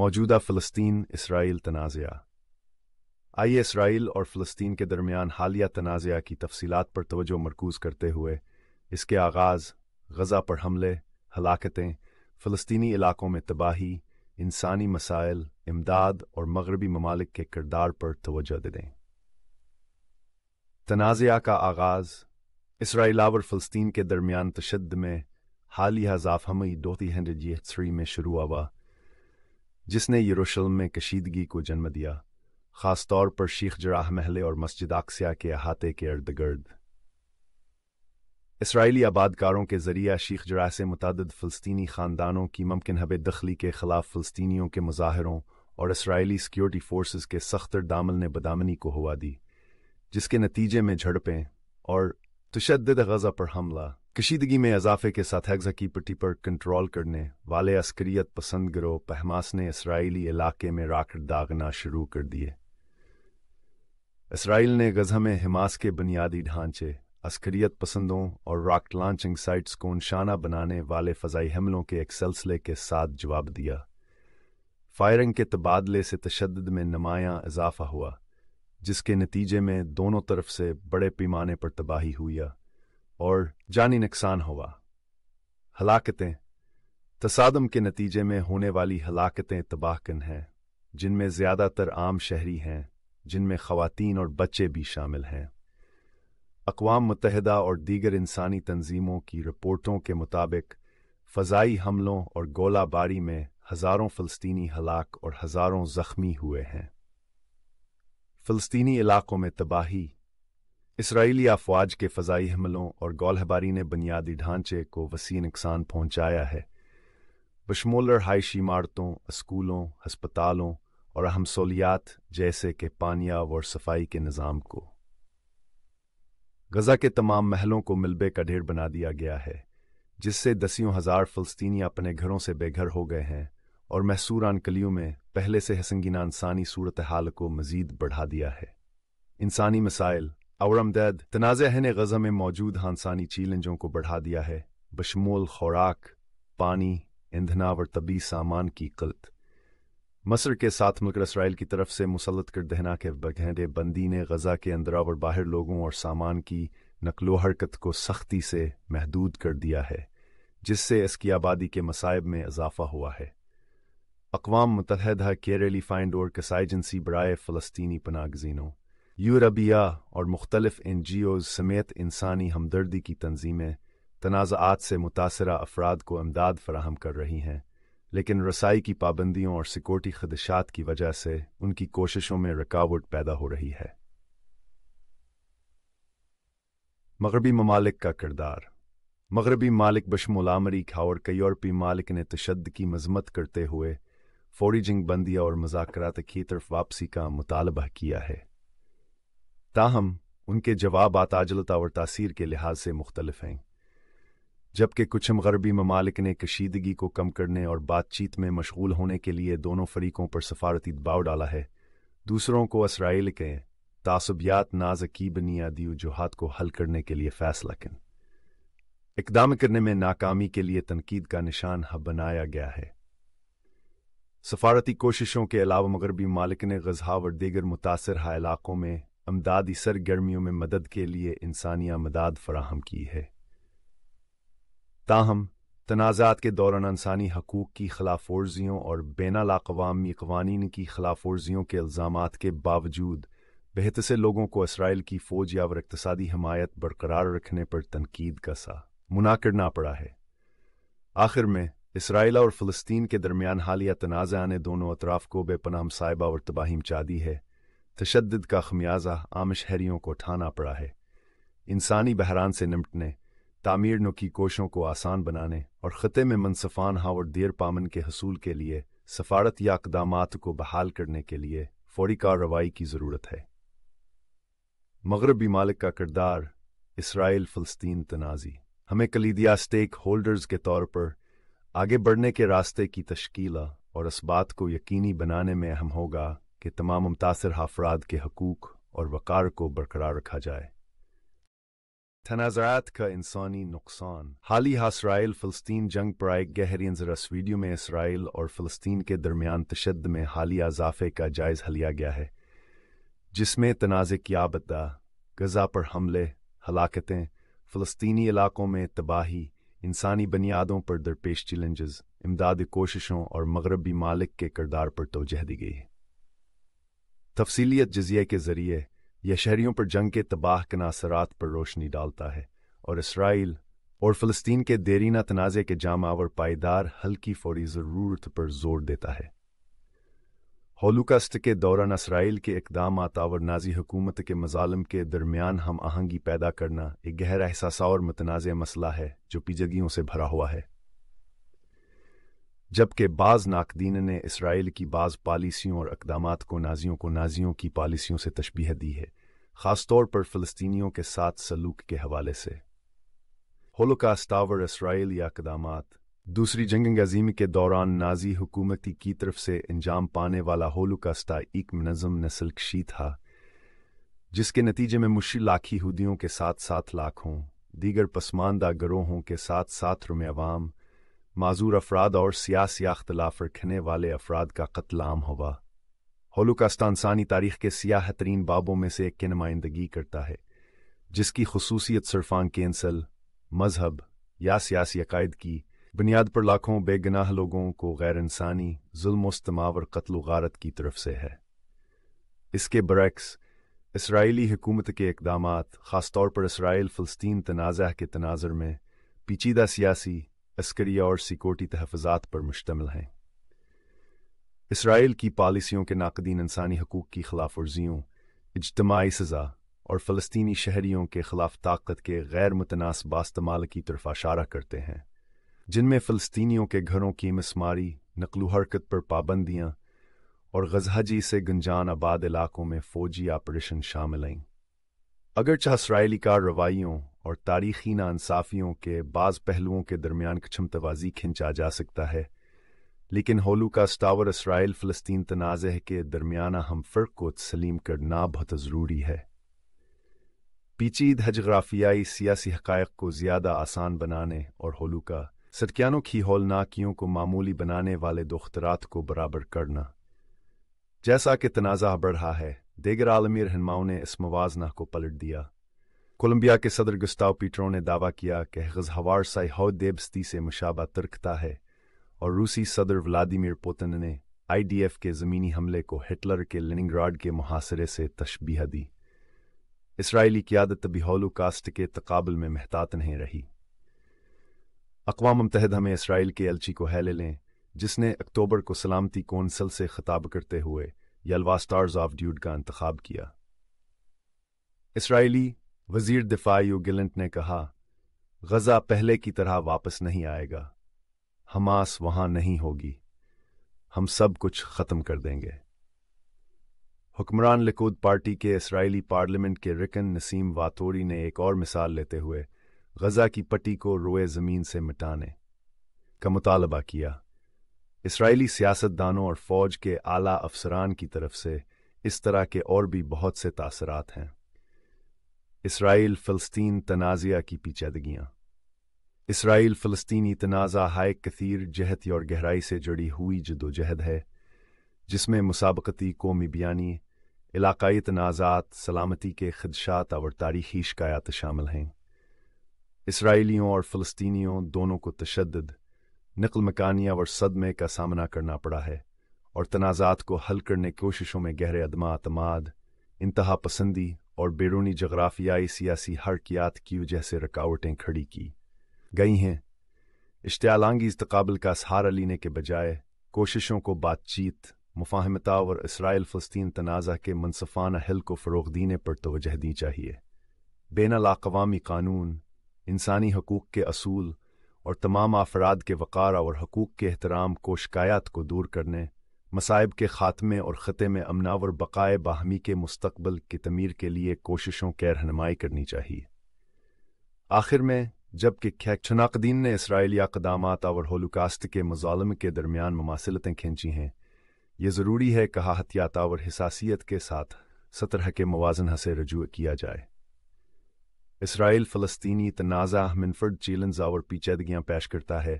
मौजूदा फ़लस्तीन इसराइल तनाज़ा आइए इसराइल और फ़लस्तीन के दरमियान हालिया तनाज़ा की तफसीत पर तोजो मरकूज़ करते हुए इसके आगाज़ गज़ा पर हमले हलाकतें फ़लस्तनी इलाकों में तबाही इंसानी मसाइल इमदाद और मगरबी ममालिक के किरदार पर तोजह दे दें तनाज़ा का आगाज़ इसराइल और फ़लस्तीन के दरमियान तशद में हालिया दो दोती हंड्रेड जी थ्री में शुरू हुआ जिसने यरूशलेम में कशीदगी को जन्म दिया खास तौर पर शीख जराह महले और मस्जिद आक्सिया के अहाते के इर्द गर्द इसराइली आबादकारों के जरिया शीख जराह से मुतद फ़लस्तनी ख़ानदानों की मुमकिन हब दखली के ख़िलाफ़ फ़लस्तियों के मुजाहरों और इसराइली सिक्योरिटी फोर्स के सख्तर दामल ने बदामनी को हुआ दी जिसके नतीजे में झड़पें और तशद गज़ा पर हमला कशीदगी में इजाफे के साथगजा की पट्टी पर कंट्रोल करने वाले अस्क्रियत पसंद गिरोह पहमास ने इसराइली इलाके में राकेट दागना शुरू कर दिए इसराइल ने गजा में हमास के बुनियादी ढांचे अस्क्रियत पसंदों और रॉकेट लॉन्चिंग साइट्स को निशाना बनाने वाले फजाई हमलों के एक सिलसिले के साथ जवाब दिया फायरिंग के तबादले से तशद में नमाया इजाफा हुआ जिसके नतीजे में दोनों तरफ से बड़े पैमाने पर तबाही हुई और जानी नुकसान हुआ हलाकतें तसादम के नतीजे में होने वाली हलाकतें तबाहकन हैं जिनमें ज़्यादातर आम शहरी हैं जिनमें खवतान और बच्चे भी शामिल हैं अकवाम मुतहदा और दीगर इंसानी तंजीमों की रिपोर्टों के मुताबिक फ़जाई हमलों और गोलाबारी में हज़ारों फ़लस्तनी हलाक और हज़ारों ज़ख्मी हुए हैं फ़लस्तनी इलाकों में तबाही इसराइली अफवाज के फ़जाई हमलों और गोलहबारी ने बुनियादी ढांचे को वसी नुकसान पहुंचाया है बशमोल रहायशी इमारतों स्कूलों हस्पतालों और अहम सहलियात जैसे कि पानियाब और सफाई के निज़ाम को गज़ा के तमाम महलों को मिलबे का ढेर बना दिया गया है जिससे दसियों हज़ार फ़लस्तनी अपने घरों से बेघर हो गए हैं और महसूर कलियों में पहले से हसंगीना इंसानी सूरत हाल को मज़ीद बढ़ा दिया है इंसानी मिसाइल तनाज तनाज़हन गज़ा में मौजूद हंसानी चैलेंजों को बढ़ा दिया है बशमूल खुराक पानी ईंधना और तबी सामान की कल्त मसर के साथ मुल्क इसराइल की तरफ से मुसलत कर दहना के बघेरे बंदी ने गज़ा के अंदर और बाहर लोगों और सामान की नकलो हरकत को सख्ती से महदूद कर दिया है जिससे इसकी आबादी के मसायब में इजाफा हुआ है अकवाम मुतहदा केरली फाइंड और कसाइजेंसी बरए फ़लस्तनी पनागजीनों यूरबिया और मुख्तलिफ एन जी ओज़ समेत इंसानी हमदर्दी की तंजीमें तनाज़ात से मुतासर अफराद को इमदाद फराहम कर रही हैं लेकिन रसाई की पाबंदियों और सिक्योरिटी खदशात की वजह से उनकी कोशिशों में रुकावट पैदा हो रही है मगरबी ममालिक का किरदार मगरबी मालिक बशमुल खा और कई यूरोपी मालिक ने तशद की मजम्मत करते हुए फौरी जंग बंदिया और मजाक की तरफ वापसी का मुतालबा किया है ताहम उनके जवाब आताजलता और तासीर के लिहाज से मुख्तलफ हैं जबकि कुछ मगरबी गरबी ममालिक ने कशीदगी को कम करने और बातचीत में मशगूल होने के लिए दोनों फरीकों पर सफारती दबाव डाला है दूसरों को इसराइल के तासबियात नाजकी बनियादी वजूहत को हल करने के लिए फैसला करें इकदाम करने में नाकामी के लिए तनकीद का निशान हब बनाया गया है सफारती कोशिशों के अलावा मगरबी मालिक ने गजहा और दीगर मुतासर इलाक़ों में अमदादी सरगर्मियों में मदद के लिए इंसानिया मदद फराहम की है ताहम तनाज़ात के दौरान इंसानी हकूक़ की खिलाफ वर्जियों और बैन अवी कवानीन की खिलाफ वर्जियों के इल्ज़ाम के बावजूद बेहतर लोगों को इसराइल की फ़ौज या और इकतदी हमायत बरकरार रखने पर तनकीद का सा मुनाकरना पड़ा है आखिर में इसराइल और फ़लस्तीन के दरमियान हालिया तनाज़ा ने दोनों अतराफ़ को बेपनाम साहिबा और तबाहिम मचा है तशद का खमियाजा आम शहरीों को ठाना पड़ा है इंसानी बहरान से निपटने तामीर नुकी कोशों को आसान बनाने और ख़ते में मनसफान हा और देर पामन के हसूल के लिए सफारत या इकदाम को बहाल करने के लिए फौरी कार्रवाई की ज़रूरत है मगरबी मालिक का किरदार इसराइल फ़लस्तीन तनाज़ी हमें कलीदिया स्टेक होल्डर्स के तौर पर आगे बढ़ने के रास्ते की तश्कीला और इस बात को यकीनी बनाने में अहम होगा कि तमाम मुतासर अफराद के हकूक़ और वक़ार को बरकरार रखा जाए तनाज़ात का इंसानी नुकसान हाल ही हाँ इसराइल फ़लस्तीन जंग पर आए गहरी रस वीडियो में इसराइल और फ़लस्तीन के दरमियान तशद में हालिया इजाफे का जायज़ा लिया गया है जिसमें तनाज़ कियाबदा गज़ा पर हमले हलाकतें फ़लस्तीनी इलाकों में तबाही इंसानी बुनियादों पर दरपेश चैलेंजेस इमदाद कोशिशों और मगरबी मालिक के किरदार पर तोजह दी गई है तफसीलियत जजिए के ज़रिए यह शहरीों पर जंग के तबाह कना असरात पर रोशनी डालता है और इसराइल और फ़लस्तीन के देरीना तनाज़े के जामावर पायदार हल्की फौरी ज़रूरत पर जोर देता है होलुकास्ट के दौरान इसराइल के इकदाम और नाजी हुकूमत के मजालम के दरमियान हम आहंगी पैदा करना एक गहरा एहसास और मतनाज़ मसला है जो पीजगियों से भरा हुआ है जबकि बाज़ नाकदीन ने इसराइल की बाज़ पॉलिसियों और इकदाम को नाजियों को नाजियों की पॉलिसियों से तशबीह दी है ख़ास तौर पर फलस्तनीों के साथ सलूक के हवाले से होलोकास्तावर इसराइल या इकदाम दूसरी जंग अजीम के दौरान नाजी हुकूमती की तरफ से अंजाम पाने वाला होलोकास्ता एक मनज़म नस्लकशी था जिसके नतीजे में मुश्किल लाखी हुदियों के साथ साथ लाखों दीगर पसमानदा गरोहों के साथ साथ रुम अवाम माजूर अफराद और सियासी अख्तलाफ रखने वाले अफराद का कत्लाम हुआ होलोकास्ट इंसानी तारीख के सियाह तरीन बाबों में से एक की नुमाइंदगी करता है जिसकी खसूसियत सरफान कैंसल मजहब या सियासी अकायद की बुनियाद पर लाखों बेगनाह लोगों को गैर इंसानी जुल्मस्तमाव और कत्ल गारत की तरफ से है इसके बरक्स इसराइली हुकूमत के इकदाम ख़ासतौर पर इसराइल फ़लस्तीन तनाज़ के तनाजर में पीचीदा सियासी अस्करिया और सिक्योरिटी तहफात पर मुश्तमिल हैं इसराइल की पॉलिसियों के नाकदीन इंसानी हकूक़ की खिलाफ वर्जियों इजतमाही सज़ा और फलस्तनी शहरीों के खिलाफ ताकत के गैर मुतनासबा इस्तेमाल की तरफ अशारा करते हैं जिनमें फलस्तनीों के घरों की मिसमारी नकलो हरकत पर पाबंदियां और गजहाजी से गंजान आबाद इलाकों में फ़ौजी ऑपरेशन शामिल हैं अगरचा इसराइली कार्रवाइयों और तारीखी नासाफ़ियों के बाज़ पहलुओं के दरमियान क्षमतवाजी खिंचा जा सकता है लेकिन होलू का स्टावर इसराइल फ़लस्तीन तनाज़ के दरमियाना हम फ़र्क को तस्लीम करना बहुत ज़रूरी है पीचीद हजग्राफियाई सियासी हक़ को ज़्यादा आसान बनाने और होलू का सटकियानों की होलनाकियों को मामूली बनाने वाले दोखतरात को बराबर करना जैसा कि तनाज़ा बढ़ रहा है देगर आलमी रहनमाओं ने इस मवाजना को पलट दिया कोलंबिया के सदर गुस्ताव पीटरों ने दावा किया कि गजहवार साइहौद से मुशाबा तर्कता है और रूसी सदर व्लादिमिर पुतिन ने आईडीएफ के ज़मीनी हमले को हिटलर के लिनिंगराड के मुहासरे से तशबीह दी इसराइली क्यादत भी कास्ट के तकबल में महतात नहीं रही अकवा मुतहद हमें इसराइल के एलची को हैले लें जिसने अक्टूबर को सलामती कौंसल से खिताब करते हुए यलवा स्टार्स ऑफ ड्यूड का इंतखब किया इसराइली वजीर दिफायू गिलंट ने कहा गजा पहले की तरह वापस नहीं आएगा हमास वहां नहीं होगी हम सब कुछ खत्म कर देंगे हुक्मरान लिकूद पार्टी के इसराइली पार्लियामेंट के रिकन नसीम वातोरी ने एक और मिसाल लेते हुए गजा की पट्टी को रोए ज़मीन से मिटाने का मुतालबा किया इसराइली सियासतदानों और फौज के आला अफसरान की तरफ से इस तरह के और भी बहुत से तासरात हैं इसराइल फ़लस्तीन तनाजिया की पीचैदगियाँ इसराइल फ़लस्तीनी तनाज़ा हाय कथीर जहती और गहराई से जुड़ी हुई जदोजहद है जिसमें मुसाबकती कौमी बयानी इलाकई तनाज़ात सलामती के खदशात और तारीखी शिकायत शामिल हैं इसराइलियों और फ़लस्तीनियों दोनों को तशद नकल मकानिया और सदमे का सामना करना पड़ा है और तनाज़ात को हल करने कोशिशों में गहरे अदमा अतमाद इंतहा पसंदी और बैरूनी जगराफियाई सियासी हरकियात की वजह से रुकावटें खड़ी की गई हैं इश्तालांगीज इस्तकबल का सहारा लेने के बजाय कोशिशों को बातचीत मुफाहमता और इसराइल फ़लस्तीन तनाज़ा के मनसफाना हल को फ़रोग देने पर तोजह दी चाहिए बैन अलाकवामी कानून इंसानी हकूक़ के असूल और तमाम अफराद के वक़ार और हकूक़ के एहतराम को शिकायत को दूर करने मसायब के ख़ात्मे और ख़ते में अमनावर बक़ाए बाहमी के मुस्तबल की तमीर के लिए कोशिशों की रहनमाई करनी चाहिए आखिर में जबकि शनाकदीन ने इसराइली अकदाम और होलोकास्ट के मजालम के दरमियान ममासिलतें खींची हैं ये ज़रूरी है कहा हतियात और हिसासीत के साथ सतरह के मुजन से रजू किया जाए इसराइल फ़लस्तीनी तनाज़ा मिनफर्ड चीलन जावर पीचैदगियाँ पेश करता है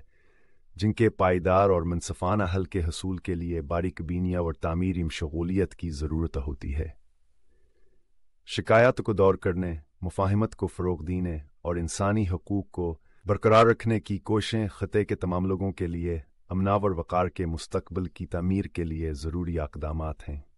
जिनके पायदार और मनसफाना हल के हसूल के लिए बारीक बीनिया और तामीरी मशगोलियत की ज़रूरत होती है शिकायत को दौर करने मुफाहमत को फ़रोग देने और इंसानी हकूक़ को बरकरार रखने की कोशें ख़ते के तमाम लोगों के लिए अमनावर वक़ार के मुस्तबल की तमीर के लिए ज़रूरी अकदाम हैं